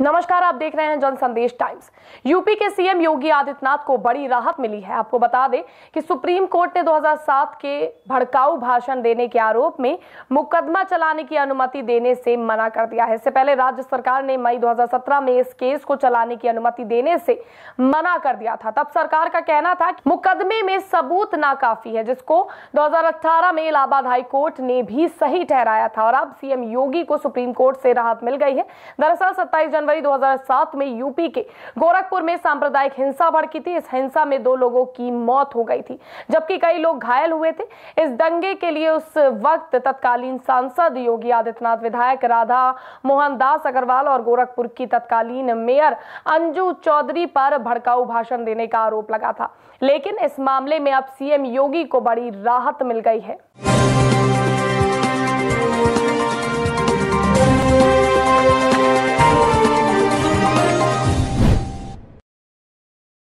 नमस्कार आप देख रहे हैं जन संदेश टाइम्स यूपी के सीएम योगी आदित्यनाथ को बड़ी राहत मिली है आपको बता दें कि सुप्रीम कोर्ट ने 2007 के भड़काऊ भाषण देने के आरोप में मुकदमा चलाने की अनुमति देने से मना कर दिया है इससे पहले राज्य सरकार ने मई 2017 में इस केस को चलाने की अनुमति देने से मना कर दिया था तब सरकार का कहना था कि मुकदमे में सबूत नाकाफी है जिसको दो में इलाहाबाद हाईकोर्ट ने भी सही ठहराया था और अब सीएम योगी को सुप्रीम कोर्ट से राहत मिल गई है दरअसल सत्ताईस जनवरी 2007 में यूपी के गोरखपुर में सांप्रदायिक हिंसा भड़की थी इस हिंसा में दो लोगों की मौत हो गई थी जबकि कई लोग घायल हुए थे इस दंगे के लिए उस वक्त तत्कालीन सांसद योगी आदित्यनाथ विधायक राधा मोहन दास अग्रवाल और गोरखपुर की तत्कालीन मेयर अंजू चौधरी पर भड़काऊ भाषण देने का आरोप लगा था लेकिन इस मामले में अब सीएम योगी को बड़ी राहत मिल गई है